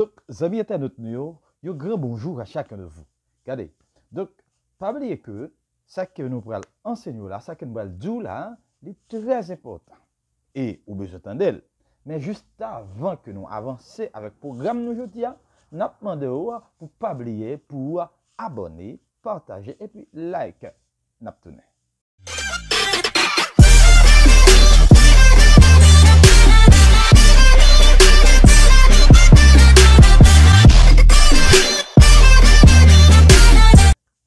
Donc, amis internautes, un grand bonjour à chacun de vous. Regardez. Donc, pas oublier que ça que nous prenons enseigner là, ça que nous prenons dire là, est très important. Et au besoin d'elle. Mais juste avant que nous avancions avec le programme nous aujourd'hui, nous demandons pour pas oublier pour abonner, partager et puis like. Nous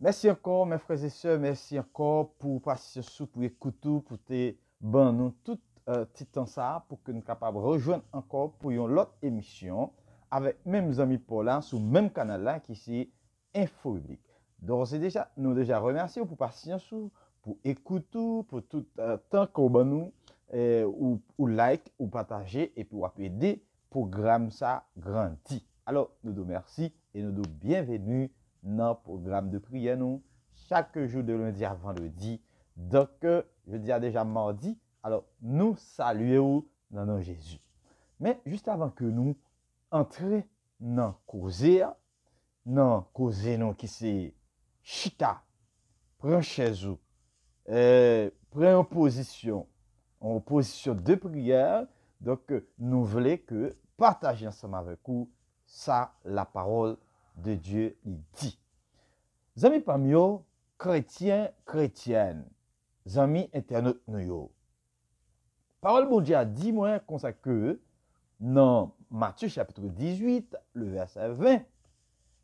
Merci encore, mes frères et sœurs. Merci encore pour passer sous, pour écouter, pour te bons nous tout euh, temps ça, pour que nous capables rejoindre encore pour une autre émission avec mes amis Paul sur le même canal là qui c'est Info Public. Donc c'est déjà, nous déjà remercier pour passer sous, pour écouter, pour tout euh, temps qu'on nous ou, like ou partager et pour aider programme ça grandit. Alors nous vous remercions et nous vous bienvenue dans le programme de prière, nous, chaque jour de lundi à vendredi. Donc, euh, je dis déjà mardi. Alors, nous saluons dans Jésus. Mais juste avant que nous entrions dans causer, dans causer nous qui c'est chita, prends chez vous, euh, prends en position, en position de prière. Donc, euh, nous voulons que partager ensemble avec vous ça, la parole de Dieu il dit. amis parmi chrétiens, chrétiennes, amis internautes nous Parole de Dieu a dit moi qu'on ça que dans Matthieu chapitre 18, le verset 20,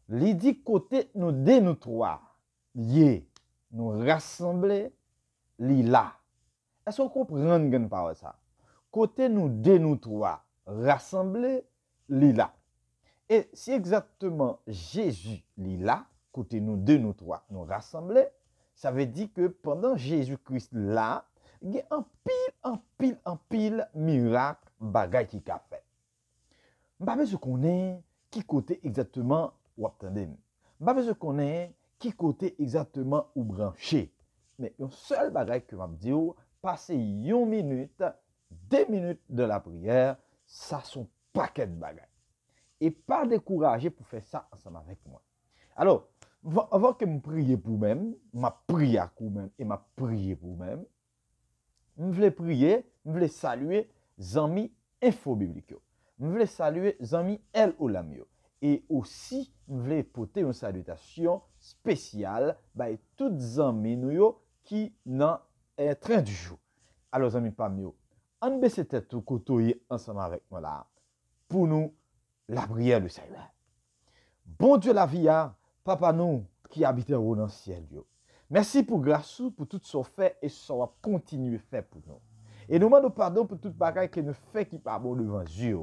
il dit côté nous deux nous trois, liés, nous rassembler, lila Est-ce qu'on comprend une parole ça? Côté nous deux rassembler, lila E si ekzatman Jezu li la, kote nou de nou toa nou rassemble, sa ve di ke pandan Jezu Krist la, ge anpil, anpil, anpil mirak bagay ki kape. Mbame se konen ki kote ekzatman wap kande mbame. Mbame se konen ki kote ekzatman ou branche. Men yon sel bagay ki wap diyo, pase yon minut, de minut de la prier, sa son paket bagay. et pas décourager pour faire ça ensemble avec moi. Alors, avant que je prie pour moi-même, ma prière pour même et ma prie pour moi-même, je voulais prier, je voulais saluer les amis info Je voulais saluer les amis El Olamio. Et aussi, je voulais porter une salutation spéciale à toutes les amis qui n'en en train de jouer. Alors, amis mieux, en baisse tête vous ensemble avec moi là pour nous la prière de Seigneur. Bon Dieu la vie, papa nous qui habitons au dans le ciel. Dieu. Merci pour grâce, pour tout ce fait et ce va continuer à faire pour nous. Et nous demandons pardon pour tout bagaille que nous fait qui pas bon devant Dieu.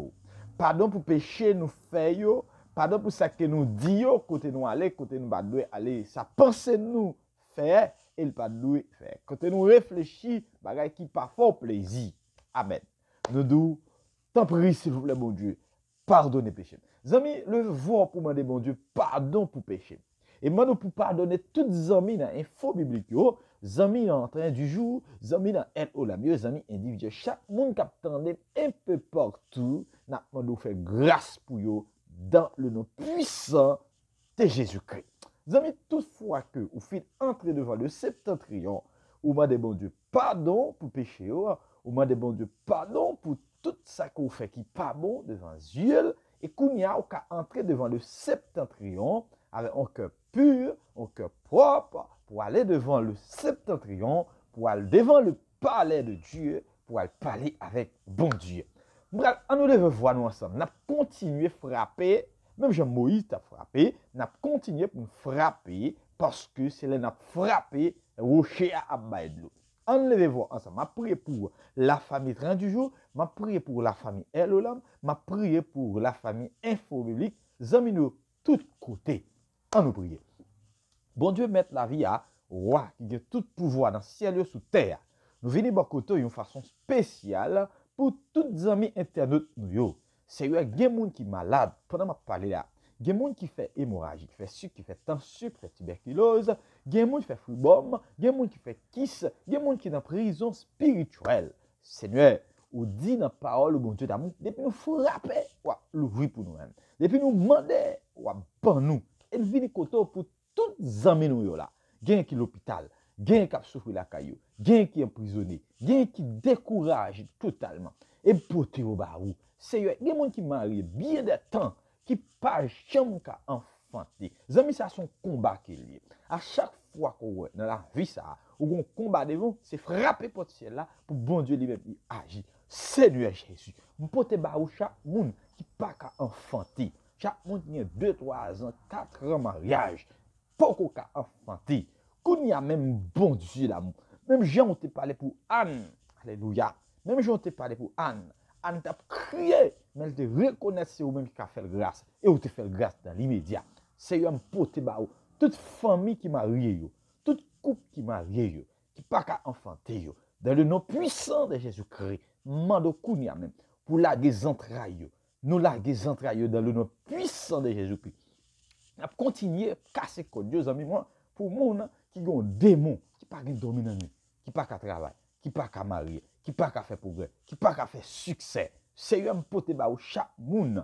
Pardon pour péché nous faisons. Pardon pour ça que nous disons, côté nous aller, côté nous pas aller. Ça pensée nous faire et le pas nous faire. Quand nous réfléchir, bagaille qui parfois fort plaisir. Amen. Nous disons, tant pis s'il vous plaît, bon Dieu pardonner péché. Zami, le voir pour demander, bon Dieu, pardon pour péché. Et maintenant, pour pardonner toutes amis dans l'info biblique, amis en train du jour, amis dans l'aide mieux, amis individuels, chaque monde qui attendait un peu partout, n'a pas fait grâce pour eux dans le nom puissant de Jésus-Christ. Amis, toutefois que vous faites entrer devant le septentrion, ou m'a bon Dieu pardon pour péché, ou m'a bon Dieu pardon pour tout ça qu'on fait qui pas bon devant Dieu, et qu'on y a au entrer devant le septentrion avec un cœur pur, un cœur propre, pour aller devant le septentrion, pour aller devant le palais de Dieu, pour aller parler avec bon Dieu. On nous devons voir nous ensemble. On a continué frapper, même Jean Moïse a frappé, on a continué à frapper parce que c'est là qu'on a frappé rocher à enlevez-vous ensemble. Je prie pour la famille Train du jour, je prie pour la famille El Olam, je prie pour la famille Info Nous amis nous tous côtés. en nous prier. Bon Dieu, mette la vie à roi qui a tout pouvoir dans le ciel et sous terre. Nous venons de une façon spéciale pour tous les amis internautes. C'est un gens qui sont malades. Pendant que je parle là, Gen moun ki fè emoraji, ki fè suk, ki fè tansup, ki fè tuberkulose, gen moun ki fè fubom, gen moun ki fè kis, gen moun ki nan preizon spirituel. Senyè, ou di nan parol ou gondje d'amou, depi nou frapè, wap, louvri pou nou men. Depi nou mandè, wap, ban nou. El vini koto pou tout zamen nou yo la. Gen ki l'opital, gen ki apsoufri la kayo, gen ki emprisonè, gen ki dekouraj totalman, epote yo barou. Senyè, gen moun ki marye biye de tan, ki pa jen moun ka enfante. Zan mi sa son komba ke li. A chak fwa kou wè nan la vi sa, ou goun komba de vou, se frape poti se la, pou bon die li vep li aji. Se lue jesu. Moun pote ba ou chak moun, ki pa ka enfante. Chak moun niye 2-3 an, 4 an maryaj, poko ka enfante. Koun niya men bon die la moun. Menm jen moun te pale pou an. Aleluya. Menm jen moun te pale pou an. An tap kriye. Mèl te rekonesse ou mèm ki ka fèl gras E ou te fèl gras dan l'imèdia Se yo am pote ba ou Tout fami ki marye yo Tout koup ki marye yo Ki pa ka enfante yo Dan le nou pwisan de Jezou kre Mèm do koun ya mèm Pou la ge zantra yo Nou la ge zantra yo Dan le nou pwisan de Jezou kre A p kontinye kase kondyo zami mèm Pou mounan ki yon démon Ki pa gen domi nan nou Ki pa ka travay Ki pa ka marye Ki pa ka fè progrè Ki pa ka fè suksèr Seyo m pote ba ou chak moun,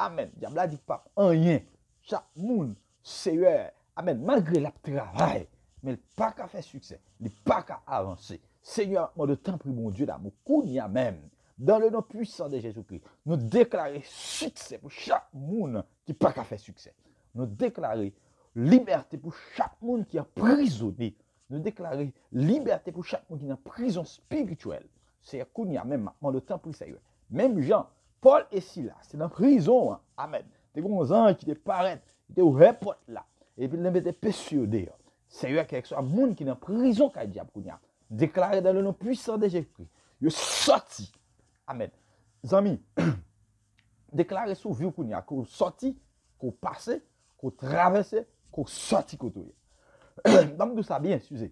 amen, diya m la dik pa, an yen, chak moun, seyo, amen, magre lap travay, men l paka fè sukse, l paka avanse. Seyo, m an de tan pri moun, Diyo la, m koun ya men, dan le nan pwisan de Jezoukri, nou deklare sukse pou chak moun ki paka fè sukse. Nou deklare libertè pou chak moun ki aprizouni, nou deklare libertè pou chak moun ki naprizoun spikritwèl, seyo koun ya men, m an de tan pri seyo. Mem jan, Paul esi la, se nan prizon an, amèd, te kon zan, ki te paret, ki te ou repot la, epi lèmbe te pesyode yo, se yo a kèk so a moun ki nan prizon kaj diap koun ya, deklare dan lè nan pwisan de jèk kri, yo soti, amèd. Zami, deklare sou vyou koun ya, kou soti, kou pase, kou travesse, kou soti koutouye. Damdou sa bè, suse,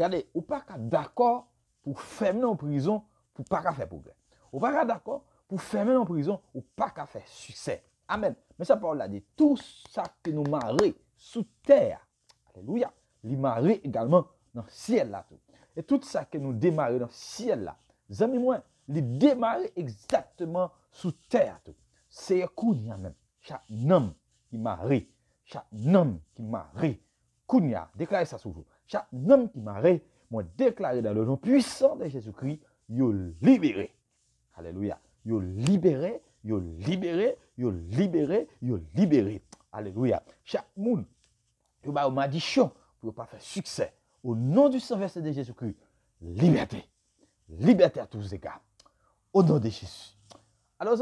kade, ou paka d'akor pou fèm nan prizon pou paka fè pougè. va pas d'accord pour fermer en prison, ou pas qu'à faire succès. Amen. Mais ça parle là de tout ça que nous marrer sous terre. Alléluia. Li marrer également dans le ciel là tout. Et tout ça que nous démarrer dans le ciel là. Zami moins les démarrer exactement sous terre tout. C'est Kounia même. Chaque homme qui marie, chaque homme qui marie, Kounia, déclarez ça sous Chaque homme qui marie, moi déclaré dans le nom puissant de Jésus-Christ, vous libéré. Alléluia. Yo libéré, yo libéré, yo libéré, yo libéré. Alléluia. Chaque monde, yo ba malédiction pour pas faire succès. Au nom du Saint verset de Jésus-Christ, liberté. Liberté à tous les gars. Au nom de Jésus. Alors,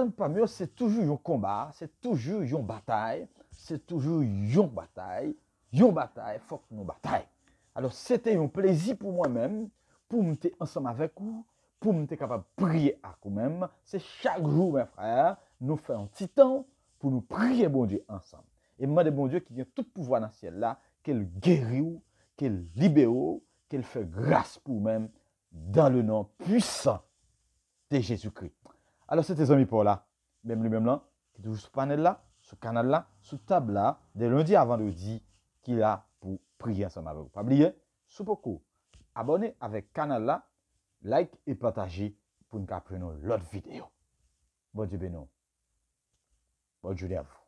c'est toujours un combat, c'est toujours une bataille, c'est toujours une bataille, une bataille, faut que nous bataille. Alors, c'était un plaisir pour moi-même, pour monter ensemble avec vous pour me capable de prier à nous-mêmes, c'est chaque jour, mes frères, nous faisons un petit temps pour nous prier, bon Dieu, ensemble. Et moi, bon Dieu qui vient tout pouvoir dans le ciel là, qu'elle guérit, qu'elle libère, qu'elle fait grâce pour nous-mêmes, dans le nom puissant de Jésus-Christ. Alors, tes amis pour là, même lui-même là, qui est toujours sur panel là, sur canal là, sur table là, dès lundi à vendredi, qui est là pour prier ensemble avec vous. Pas oublier, sous beaucoup, abonnez avec canal là, Like e pataji pou n ka preno lot video. Bon dibe nou. Bon dibe avou.